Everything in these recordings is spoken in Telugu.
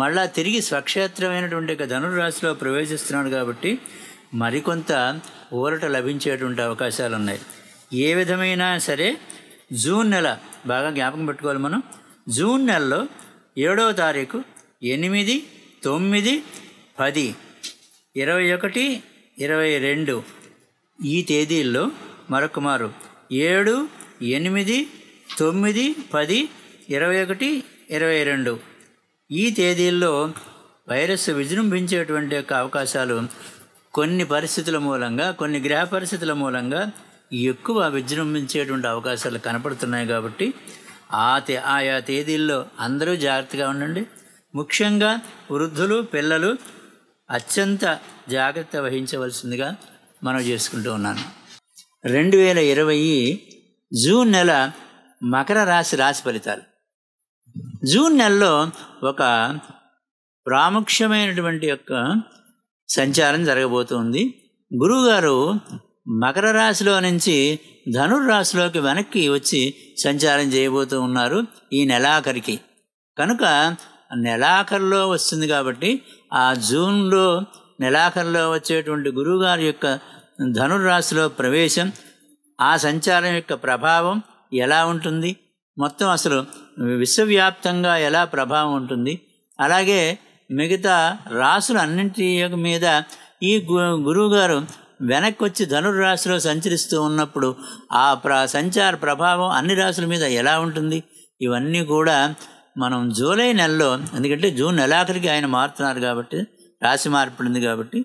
మళ్ళా తిరిగి స్వక్షేత్రమైనటువంటి రాశిలో ప్రవేశిస్తున్నాడు కాబట్టి మరికొంత ఊరట లభించేటువంటి అవకాశాలు ఉన్నాయి ఏ విధమైనా సరే జూన్ నెల బాగా జ్ఞాపకం పెట్టుకోవాలి మనం జూన్ నెలలో ఏడవ తారీఖు ఎనిమిది తొమ్మిది పది ఇరవై ఒకటి ఇరవై రెండు ఈ తేదీల్లో మరొక మారు ఏడు ఎనిమిది తొమ్మిది పది ఇరవై ఒకటి ఇరవై రెండు ఈ తేదీల్లో వైరస్ విజృంభించేటువంటి యొక్క అవకాశాలు కొన్ని పరిస్థితుల మూలంగా కొన్ని గ్రహ పరిస్థితుల మూలంగా ఎక్కువ విజృంభించేటువంటి అవకాశాలు కనపడుతున్నాయి కాబట్టి ఆ తే ఆయా తేదీల్లో అందరూ జాగ్రత్తగా ఉండండి ముఖ్యంగా వృద్ధులు పిల్లలు అత్యంత జాగ్రత్త వహించవలసిందిగా మనం చేసుకుంటూ ఉన్నాను రెండు వేల ఇరవై జూన్ నెల మకర రాశి రాశి ఫలితాలు జూన్ నెలలో ఒక ప్రాముఖ్యమైనటువంటి యొక్క సంచారం జరగబోతుంది గురువుగారు మకర రాశిలో నుంచి ధనుర్రాశిలోకి వెనక్కి వచ్చి సంచారం చేయబోతూ ఉన్నారు ఈ నెలాఖరికి కనుక నెలాఖరులో వస్తుంది కాబట్టి ఆ జూన్లో నెలాఖరులో వచ్చేటువంటి గురువుగారి యొక్క ధనుర్రాశిలో ప్రవేశం ఆ సంచారం యొక్క ప్రభావం ఎలా ఉంటుంది మొత్తం అసలు విశ్వవ్యాప్తంగా ఎలా ప్రభావం ఉంటుంది అలాగే మిగతా రాసులు అన్నింటి మీద ఈ గురువుగారు వెనక్కి వచ్చి ధనుర్రాశిలో సంచరిస్తూ ఉన్నప్పుడు ఆ ప్ర సంచార ప్రభావం అన్ని రాశుల మీద ఎలా ఉంటుంది ఇవన్నీ కూడా మనం జూలై నెలలో ఎందుకంటే జూన్ నెలాఖరికి ఆయన మారుతున్నారు కాబట్టి రాశి మార్పడింది కాబట్టి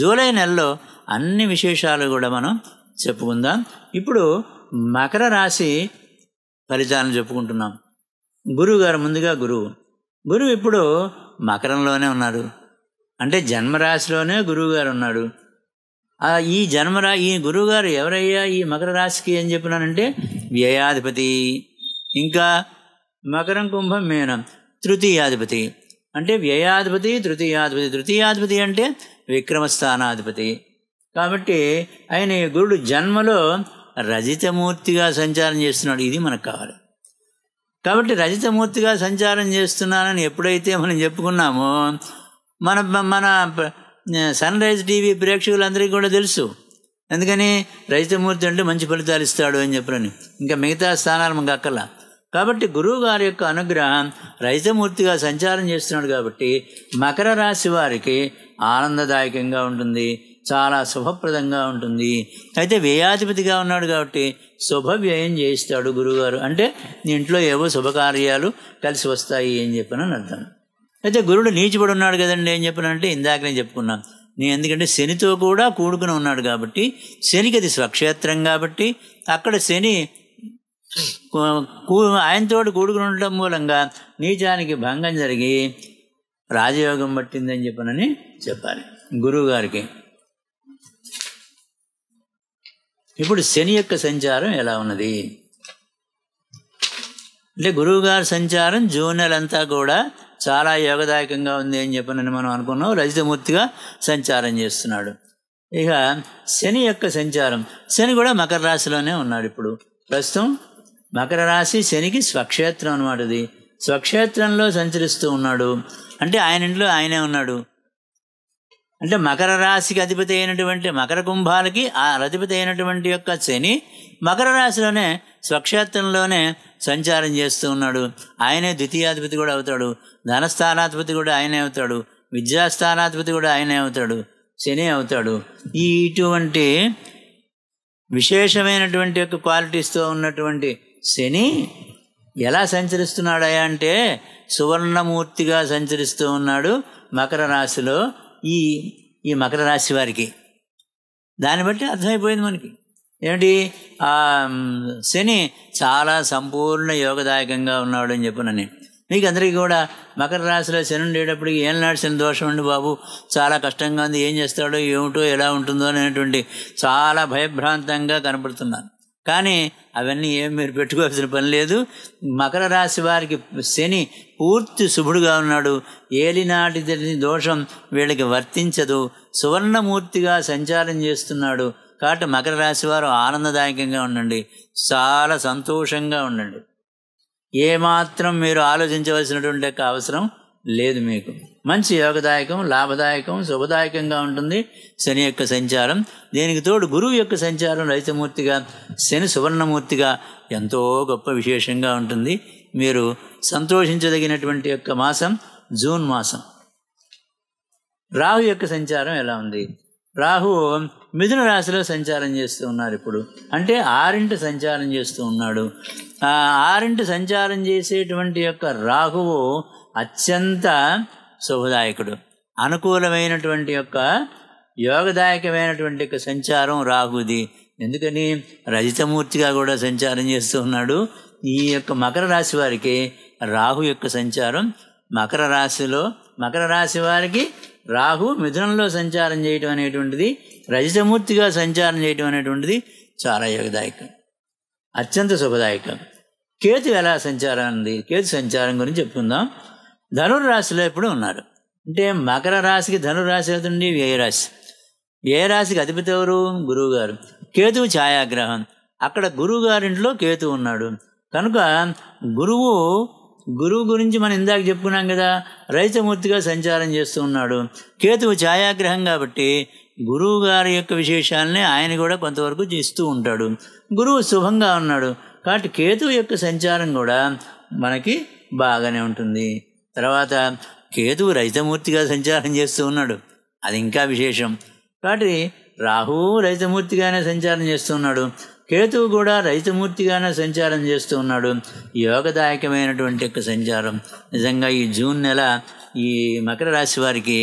జూలై నెలలో అన్ని విశేషాలు కూడా మనం చెప్పుకుందాం ఇప్పుడు మకర రాశి ఫలితాలను చెప్పుకుంటున్నాం గురువు గారు ముందుగా గురువు గురువు ఇప్పుడు మకరంలోనే ఉన్నారు అంటే జన్మరాశిలోనే గురువుగారు ఉన్నాడు ఈ జన్మరా ఈ గురువుగారు ఎవరయ్యా ఈ మకర రాశికి అని చెప్పినానంటే వ్యయాధిపతి ఇంకా మకరం కుంభం మేనం తృతీయాధిపతి అంటే వ్యయాధిపతి తృతీయాధిపతి తృతీయాధిపతి అంటే విక్రమస్థానాధిపతి కాబట్టి ఆయన గురుడు జన్మలో రజితమూర్తిగా సంచారం చేస్తున్నాడు ఇది మనకు కావాలి కాబట్టి రజతమూర్తిగా సంచారం చేస్తున్నానని ఎప్పుడైతే మనం చెప్పుకున్నామో మన మన సన్ రైజ్ టీవీ ప్రేక్షకులందరికీ కూడా తెలుసు అందుకని రజతమూర్తి అంటే మంచి ఫలితాలు ఇస్తాడు అని చెప్పరని ఇంకా మిగతా స్థానాలు మనకు అక్కల కాబట్టి గురువు గారి యొక్క అనుగ్రహం రజతమూర్తిగా సంచారం చేస్తున్నాడు కాబట్టి మకర రాశి వారికి ఆనందదాయకంగా ఉంటుంది చాలా శుభప్రదంగా ఉంటుంది అయితే వ్యయాధిపతిగా ఉన్నాడు కాబట్టి శుభవ్యయం చేయిస్తాడు గురుగారు అంటే నీ ఇంట్లో ఏవో శుభకార్యాలు కలిసి వస్తాయి అని చెప్పిన అర్థం అయితే గురుడు నీచిపడి ఉన్నాడు కదండి ఏం అంటే ఇందాక నేను చెప్పుకున్నాను నేను ఎందుకంటే శనితో కూడా కూడుకుని ఉన్నాడు కాబట్టి శనికి అది స్వక్షేత్రం కాబట్టి అక్కడ శని ఆయనతో కూడుకుని ఉండటం మూలంగా నీచానికి భంగం జరిగి రాజయోగం పట్టిందని చెప్పనని చెప్పాలి గురువుగారికి ఇప్పుడు శని యొక్క సంచారం ఎలా ఉన్నది అంటే గురువుగారి సంచారం జూన్ అంతా కూడా చాలా యోగదాయకంగా ఉంది అని చెప్పనని మనం అనుకున్నాం రజితమూర్తిగా సంచారం చేస్తున్నాడు ఇక శని యొక్క సంచారం శని కూడా మకర రాశిలోనే ఉన్నాడు ఇప్పుడు ప్రస్తుతం మకర రాశి శనికి స్వక్షేత్రం అనమాటది స్వక్షేత్రంలో సంచరిస్తూ ఉన్నాడు అంటే ఆయన ఇంట్లో ఆయనే ఉన్నాడు అంటే మకర రాశికి అధిపతి అయినటువంటి మకర కుంభాలకి ఆ అధిపతి అయినటువంటి యొక్క శని మకర రాశిలోనే స్వక్షేత్రంలోనే సంచారం చేస్తూ ఉన్నాడు ఆయనే ద్వితీయాధిపతి కూడా అవుతాడు ధనస్థానాధిపతి కూడా ఆయనే అవుతాడు విద్యాస్థానాధిపతి కూడా ఆయనే అవుతాడు శని అవుతాడు ఈ ఇటువంటి విశేషమైనటువంటి యొక్క క్వాలిటీస్తో ఉన్నటువంటి శని ఎలా సంచరిస్తున్నాడయా అంటే సువర్ణమూర్తిగా సంచరిస్తూ ఉన్నాడు మకర రాశిలో ఈ ఈ మకర రాశి వారికి దాన్ని బట్టి అర్థమైపోయింది మనకి ఏమిటి ఆ శని చాలా సంపూర్ణ యోగదాయకంగా ఉన్నాడు అని నేను మీకు అందరికీ కూడా మకర రాశిలో శని ఉండేటప్పటికి ఏం నాడు శని దోషం ఉండి బాబు చాలా కష్టంగా ఉంది ఏం చేస్తాడో ఏమిటో ఎలా ఉంటుందో అనేటువంటి చాలా భయభ్రాంతంగా కనపడుతున్నాను కానీ అవన్నీ ఏం మీరు పెట్టుకోవాల్సిన పని లేదు మకర రాశి వారికి శని పూర్తి శుభుడుగా ఉన్నాడు ఏలినాటి తెలిసిన దోషం వీళ్ళకి వర్తించదు సువర్ణమూర్తిగా సంచారం చేస్తున్నాడు కాబట్టి మకర రాశి వారు ఆనందదాయకంగా ఉండండి చాలా సంతోషంగా ఉండండి ఏమాత్రం మీరు ఆలోచించవలసినటువంటి అవసరం లేదు మీకు మంచి యోగదాయకం లాభదాయకం శుభదాయకంగా ఉంటుంది శని యొక్క సంచారం దీనికి తోడు గురువు యొక్క సంచారం రైతమూర్తిగా శని సువర్ణమూర్తిగా ఎంతో గొప్ప విశేషంగా ఉంటుంది మీరు సంతోషించదగినటువంటి యొక్క మాసం జూన్ మాసం రాహు యొక్క సంచారం ఎలా ఉంది రాహు మిథున రాశిలో సంచారం చేస్తూ ఉన్నారు ఇప్పుడు అంటే ఆరింటి సంచారం చేస్తూ ఉన్నాడు ఆరింటి సంచారం చేసేటువంటి యొక్క రాహువు అత్యంత శుభదాయకుడు అనుకూలమైనటువంటి యొక్క యోగదాయకమైనటువంటి యొక్క సంచారం రాహుది ఎందుకని రజితమూర్తిగా కూడా సంచారం చేస్తూ ఉన్నాడు ఈ యొక్క మకర రాశి వారికి రాహు యొక్క సంచారం మకర రాశిలో మకర రాశి వారికి రాహు మిథునంలో సంచారం చేయటం అనేటువంటిది రజితమూర్తిగా సంచారం చేయటం అనేటువంటిది చాలా యోగదాయకం అత్యంత శుభదాయకం కేతు ఎలా సంచారం ఉంది కేతు సంచారం గురించి చెప్పుకుందాం రాశిలో ఇప్పుడు ఉన్నారు అంటే మకర రాశికి ధనురాశి అవుతుంది రాశి ఏ అధిపతి ఎవరు గురువుగారు కేతువు ఛాయాగ్రహం అక్కడ గురువుగారింట్లో కేతు ఉన్నాడు కనుక గురువు గురువు గురించి మనం ఇందాక చెప్పుకున్నాం కదా రైతమూర్తిగా సంచారం చేస్తూ ఉన్నాడు కేతువు ఛాయాగ్రహం కాబట్టి గురువు గారి యొక్క విశేషాలని ఆయన కూడా కొంతవరకు ఇస్తూ ఉంటాడు గురువు శుభంగా ఉన్నాడు కాబట్టి కేతువు యొక్క సంచారం కూడా మనకి బాగానే ఉంటుంది తర్వాత కేతు రైతమూర్తిగా సంచారం చేస్తూ ఉన్నాడు అది ఇంకా విశేషం కాబట్టి రాహువు రైతమూర్తిగానే సంచారం చేస్తూ ఉన్నాడు కేతువు కూడా రైతమూర్తిగానే సంచారం చేస్తూ ఉన్నాడు యోగదాయకమైనటువంటి యొక్క సంచారం నిజంగా ఈ జూన్ నెల ఈ మకర రాశి వారికి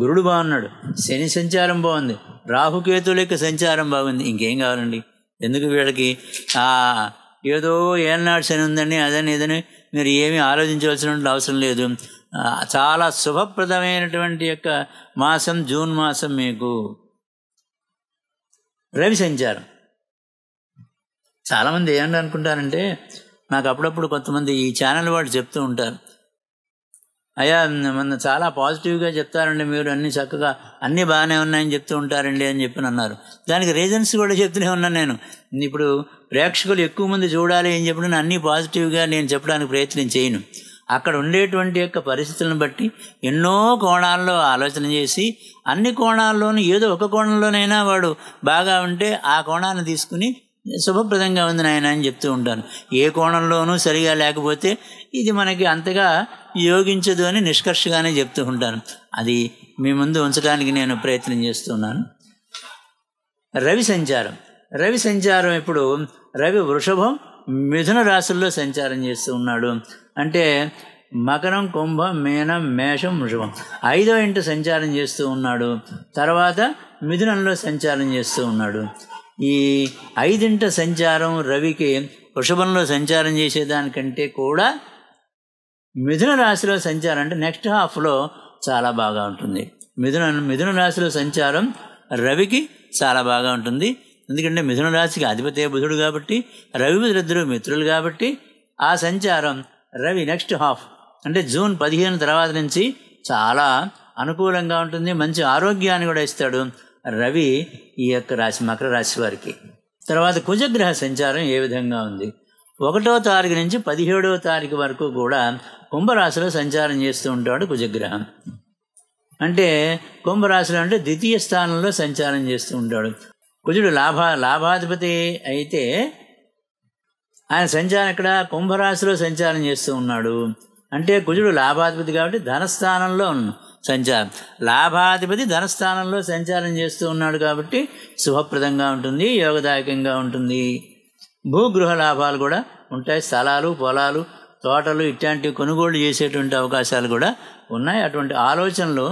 గురుడు బాగున్నాడు శని సంచారం బాగుంది రాహుకేతుల యొక్క సంచారం బాగుంది ఇంకేం కావాలండి ఎందుకు వీళ్ళకి ఏదో ఏనాడు శని ఉందని అదని ఇదని మీరు ఏమీ ఆలోచించవలసిన అవసరం లేదు చాలా శుభప్రదమైనటువంటి యొక్క మాసం జూన్ మాసం మీకు రవి సంచారం చాలామంది ఏమన్నా అనుకుంటారంటే నాకు అప్పుడప్పుడు కొంతమంది ఈ ఛానల్ వాళ్ళు చెప్తూ ఉంటారు అయ్యా మొన్న చాలా పాజిటివ్గా చెప్తారండి మీరు అన్ని చక్కగా అన్నీ బాగానే ఉన్నాయని చెప్తూ ఉంటారండి అని చెప్పి అన్నారు దానికి రీజన్స్ కూడా చెప్తూనే ఉన్నాను నేను ఇప్పుడు ప్రేక్షకులు ఎక్కువ మంది చూడాలి అని నేను అన్నీ పాజిటివ్గా నేను చెప్పడానికి ప్రయత్నం చేయను అక్కడ ఉండేటువంటి యొక్క పరిస్థితులను బట్టి ఎన్నో కోణాల్లో ఆలోచన చేసి అన్ని కోణాల్లోనూ ఏదో ఒక కోణంలోనైనా వాడు బాగా ఉంటే ఆ కోణాన్ని తీసుకుని శుభప్రదంగా ఉంది నాయన అని చెప్తూ ఉంటాను ఏ కోణంలోనూ సరిగా లేకపోతే ఇది మనకి అంతగా యోగించదు అని నిష్కర్షగానే చెప్తూ ఉంటాను అది మీ ముందు ఉంచడానికి నేను ప్రయత్నం చేస్తున్నాను రవి సంచారం రవి సంచారం ఇప్పుడు రవి వృషభం మిథున రాశుల్లో సంచారం చేస్తూ ఉన్నాడు అంటే మకరం కుంభం మీనం మేషం వృషభం ఐదో ఇంటి సంచారం చేస్తూ ఉన్నాడు తర్వాత మిథునంలో సంచారం చేస్తూ ఉన్నాడు ఈ ఐదింట సంచారం రవికి వృషభంలో సంచారం చేసేదానికంటే కూడా మిథున రాశిలో సంచారం అంటే నెక్స్ట్ హాఫ్లో చాలా బాగా ఉంటుంది మిథున మిథున రాశిలో సంచారం రవికి చాలా బాగా ఉంటుంది ఎందుకంటే మిథున రాశికి అధిపతి బుధుడు కాబట్టి రవి బుధుడు మిత్రులు కాబట్టి ఆ సంచారం రవి నెక్స్ట్ హాఫ్ అంటే జూన్ పదిహేను తర్వాత నుంచి చాలా అనుకూలంగా ఉంటుంది మంచి ఆరోగ్యాన్ని కూడా ఇస్తాడు రవి ఈ యొక్క రాశి మకర రాశి వారికి తర్వాత కుజగ్రహ సంచారం ఏ విధంగా ఉంది ఒకటో తారీఖు నుంచి పదిహేడవ తారీఖు వరకు కూడా కుంభరాశిలో సంచారం చేస్తూ ఉంటాడు కుజగ్రహం అంటే కుంభరాశిలో అంటే ద్వితీయ స్థానంలో సంచారం చేస్తూ ఉంటాడు కుజుడు లాభ లాభాధిపతి అయితే ఆయన సంచారం ఇక్కడ కుంభరాశిలో సంచారం చేస్తూ ఉన్నాడు అంటే కుజుడు లాభాధిపతి కాబట్టి ధనస్థానంలో ఉన్నాడు సంచారం లాభాధిపతి ధనస్థానంలో సంచారం చేస్తూ ఉన్నాడు కాబట్టి శుభప్రదంగా ఉంటుంది యోగదాయకంగా ఉంటుంది భూగృహ లాభాలు కూడా ఉంటాయి స్థలాలు పొలాలు తోటలు ఇట్లాంటివి కొనుగోలు చేసేటువంటి అవకాశాలు కూడా ఉన్నాయి అటువంటి ఆలోచనలు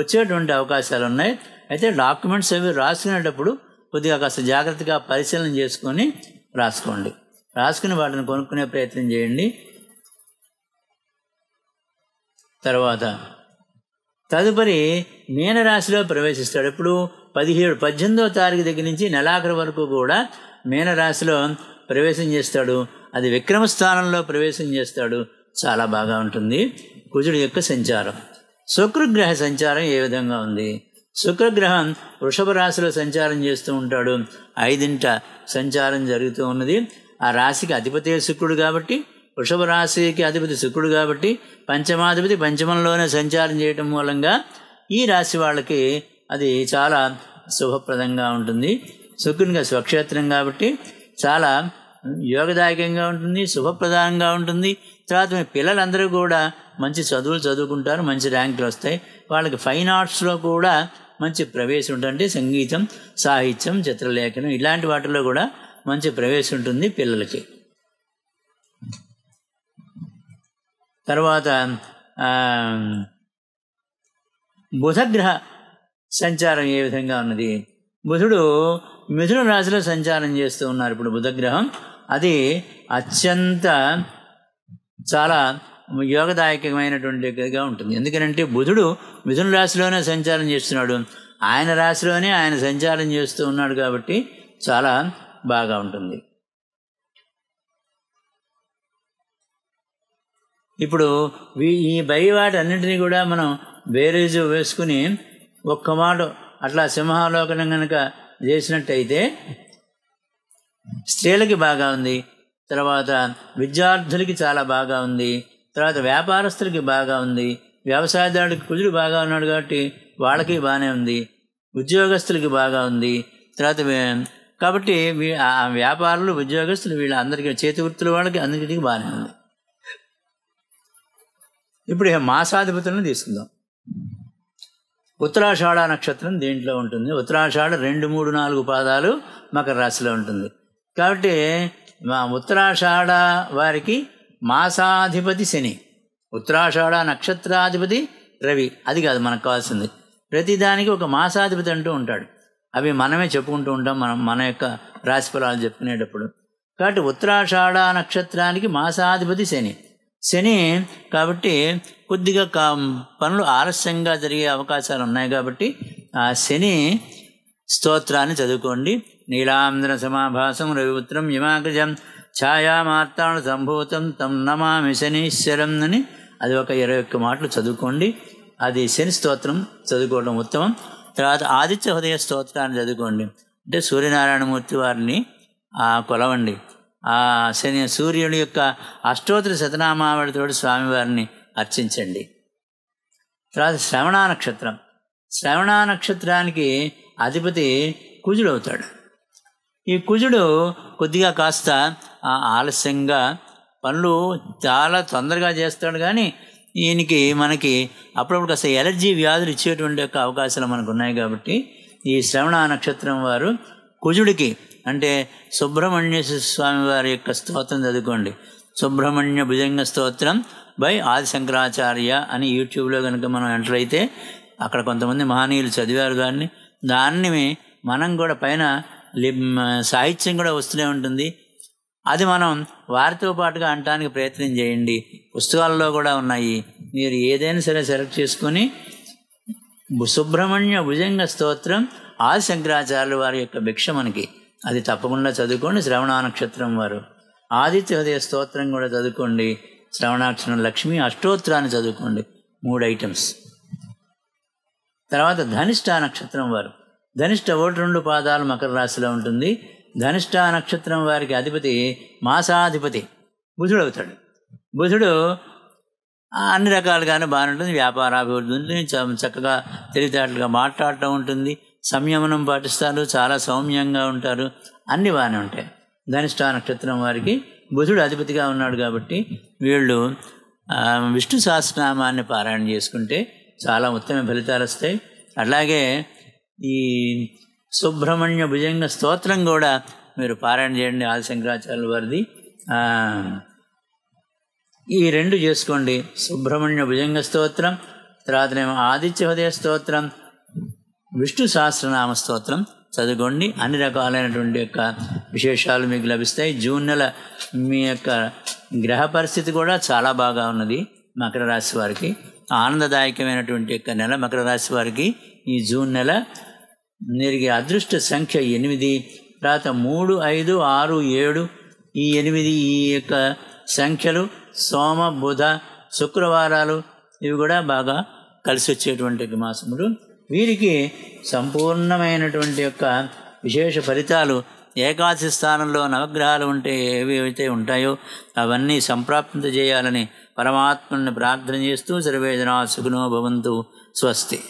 వచ్చేటువంటి అవకాశాలు ఉన్నాయి అయితే డాక్యుమెంట్స్ అవి రాసుకునేటప్పుడు కొద్దిగా కాస్త జాగ్రత్తగా పరిశీలన చేసుకొని రాసుకోండి రాసుకుని వాటిని కొనుక్కునే ప్రయత్నం చేయండి తర్వాత తదుపరి మీనరాశిలో ప్రవేశిస్తాడు ఇప్పుడు పదిహేడు పద్దెనిమిదో తారీఖు దగ్గర నుంచి నెలాఖరు వరకు కూడా మీనరాశిలో ప్రవేశం చేస్తాడు అది విక్రమ స్థానంలో ప్రవేశం చేస్తాడు చాలా బాగా ఉంటుంది కుజుడు యొక్క సంచారం శుక్రగ్రహ సంచారం ఏ విధంగా ఉంది శుక్రగ్రహం వృషభ రాశిలో సంచారం చేస్తూ ఉంటాడు ఐదింట సంచారం జరుగుతూ ఉన్నది ఆ రాశికి అధిపతి శుక్రుడు కాబట్టి వృషభ రాశికి అధిపతి శుక్రుడు కాబట్టి పంచమాధిపతి పంచమంలోనే సంచారం చేయటం మూలంగా ఈ రాశి వాళ్ళకి అది చాలా శుభప్రదంగా ఉంటుంది శుక్రునిగా స్వక్షేత్రం కాబట్టి చాలా యోగదాయకంగా ఉంటుంది శుభప్రదంగా ఉంటుంది తర్వాత మీ పిల్లలందరూ కూడా మంచి చదువులు చదువుకుంటారు మంచి ర్యాంకులు వస్తాయి వాళ్ళకి ఫైన్ ఆర్ట్స్లో కూడా మంచి ప్రవేశం ఉంటుంది సంగీతం సాహిత్యం చిత్రలేఖనం ఇలాంటి వాటిలో కూడా మంచి ప్రవేశం ఉంటుంది పిల్లలకి తర్వాత బుధగ్రహ సంచారం ఏ విధంగా ఉన్నది బుధుడు మిథున రాశిలో సంచారం చేస్తూ ఉన్నారు ఇప్పుడు బుధగ్రహం అది అత్యంత చాలా యోగదాయకమైనటువంటిగా ఉంటుంది ఎందుకంటే బుధుడు మిథున రాశిలోనే సంచారం చేస్తున్నాడు ఆయన రాశిలోనే ఆయన సంచారం చేస్తూ ఉన్నాడు కాబట్టి చాలా బాగా ఉంటుంది ఇప్పుడు ఈ బై వాటన్నింటినీ కూడా మనం బేరేజు వేసుకుని ఒక్క మాట అట్లా సింహావలోకనం కనుక చేసినట్టయితే స్త్రీలకి బాగా ఉంది తర్వాత విద్యార్థులకి చాలా బాగా ఉంది తర్వాత వ్యాపారస్తులకి బాగా ఉంది వ్యవసాయదారుడికి కుదురు బాగా ఉన్నాడు కాబట్టి వాళ్ళకి బాగానే ఉంది ఉద్యోగస్తులకి బాగా ఉంది తర్వాత కాబట్టి వ్యాపారులు ఉద్యోగస్తులు వీళ్ళందరికీ చేతి వాళ్ళకి అందరికీ బాగానే ఉంది ఇప్పుడు మాసాధిపతులను తీసుకుందాం ఉత్తరాషాఢ నక్షత్రం దీంట్లో ఉంటుంది ఉత్తరాషాఢ రెండు మూడు నాలుగు పాదాలు మకర రాశిలో ఉంటుంది కాబట్టి మా ఉత్తరాషాఢ వారికి మాసాధిపతి శని ఉత్తరాషాఢ నక్షత్రాధిపతి రవి అది కాదు మనకు కావాల్సింది ప్రతిదానికి ఒక మాసాధిపతి అంటూ ఉంటాడు అవి మనమే చెప్పుకుంటూ ఉంటాం మనం మన యొక్క రాశి ఫలాలు చెప్పుకునేటప్పుడు కాబట్టి ఉత్తరాషాఢ నక్షత్రానికి మాసాధిపతి శని శని కాబట్టి కొద్దిగా కా పనులు ఆలస్యంగా జరిగే అవకాశాలు ఉన్నాయి కాబట్టి ఆ శని స్తోత్రాన్ని చదువుకోండి నీలాంధ్ర సమాభాసం రవిపుత్రం యమాగజం ఛాయామార్తాను సంభూతం తం నమామి శనీశ్వరం అని అది ఒక ఇరవై ఒక్క మాటలు చదువుకోండి అది శని స్తోత్రం చదువుకోవడం ఉత్తమం తర్వాత ఆదిత్య హృదయ స్తోత్రాన్ని చదువుకోండి అంటే సూర్యనారాయణమూర్తి వారిని కొలవండి ఆ శని సూర్యుని యొక్క అష్టోత్తర శతనామావళితో స్వామివారిని అర్చించండి తర్వాత శ్రవణ నక్షత్రం శ్రవణ నక్షత్రానికి అధిపతి కుజుడు అవుతాడు ఈ కుజుడు కొద్దిగా కాస్త ఆలస్యంగా పనులు చాలా తొందరగా చేస్తాడు కానీ ఈయనకి మనకి అప్పుడప్పుడు కాస్త ఎలర్జీ వ్యాధులు ఇచ్చేటువంటి యొక్క అవకాశాలు మనకు ఉన్నాయి కాబట్టి ఈ శ్రవణ నక్షత్రం వారు కుజుడికి అంటే సుబ్రహ్మణ్య స్వామి వారి యొక్క స్తోత్రం చదువుకోండి సుబ్రహ్మణ్య భుజంగ స్తోత్రం బై ఆది శంకరాచార్య అని యూట్యూబ్లో కనుక మనం ఎంటర్ అయితే అక్కడ కొంతమంది మహనీయులు చదివారు దాన్ని దాన్ని మనం కూడా పైన సాహిత్యం కూడా వస్తూనే ఉంటుంది అది మనం వారితో పాటుగా అంటానికి ప్రయత్నం చేయండి పుస్తకాల్లో కూడా ఉన్నాయి మీరు ఏదైనా సరే సెలెక్ట్ చేసుకొని సుబ్రహ్మణ్య భుజంగ స్తోత్రం ఆది శంకరాచార్యుల వారి యొక్క భిక్ష మనకి అది తప్పకుండా చదువుకోండి శ్రవణ నక్షత్రం వారు ఆదిత్య హృదయ స్తోత్రం కూడా చదువుకోండి శ్రవణాక్షరం లక్ష్మి అష్టోత్తరాన్ని చదువుకోండి మూడు ఐటమ్స్ తర్వాత ధనిష్ట నక్షత్రం వారు ధనిష్ట ఒకటి రెండు పాదాలు మకర రాశిలో ఉంటుంది ధనిష్ట నక్షత్రం వారికి అధిపతి మాసాధిపతి బుధుడు అవుతాడు బుధుడు అన్ని రకాలుగానే బాగానే ఉంటుంది వ్యాపారాభివృద్ధి ఉంటుంది చక్కగా తెలివితేటలుగా మాట్లాడటం ఉంటుంది సంయమనం పాటిస్తారు చాలా సౌమ్యంగా ఉంటారు అన్ని బాగానే ఉంటాయి ధనిష్టా నక్షత్రం వారికి బుధుడు అధిపతిగా ఉన్నాడు కాబట్టి వీళ్ళు విష్ణు సహస్రనామాన్ని పారాయణ చేసుకుంటే చాలా ఉత్తమ ఫలితాలు వస్తాయి అలాగే ఈ సుబ్రహ్మణ్య భుజంగ స్తోత్రం కూడా మీరు పారాయణ చేయండి ఆది శంకరాచార్యుల వారిది ఈ రెండు చేసుకోండి సుబ్రహ్మణ్య భుజంగ స్తోత్రం తర్వాతనేమో ఆదిత్య హృదయ స్తోత్రం విష్ణు సహస్రనామ స్తోత్రం చదువుకోండి అన్ని రకాలైనటువంటి యొక్క విశేషాలు మీకు లభిస్తాయి జూన్ నెల మీ యొక్క గ్రహ పరిస్థితి కూడా చాలా బాగా ఉన్నది మకర రాశి వారికి ఆనందదాయకమైనటువంటి యొక్క నెల మకర రాశి వారికి ఈ జూన్ నెల వీరికి అదృష్ట సంఖ్య ఎనిమిది తర్వాత మూడు ఐదు ఆరు ఏడు ఈ ఎనిమిది ఈ యొక్క సంఖ్యలు సోమ బుధ శుక్రవారాలు ఇవి కూడా బాగా కలిసి వచ్చేటువంటి మాసములు వీరికి సంపూర్ణమైనటువంటి యొక్క విశేష ఫలితాలు ఏకాదశి స్థానంలో నవగ్రహాలు ఉంటే ఏవి ఏవైతే ఉంటాయో అవన్నీ సంప్రాప్తి చేయాలని పరమాత్మని ప్రార్థన చేస్తూ సర్వేదనా సుఖనో భవంతు స్వస్తి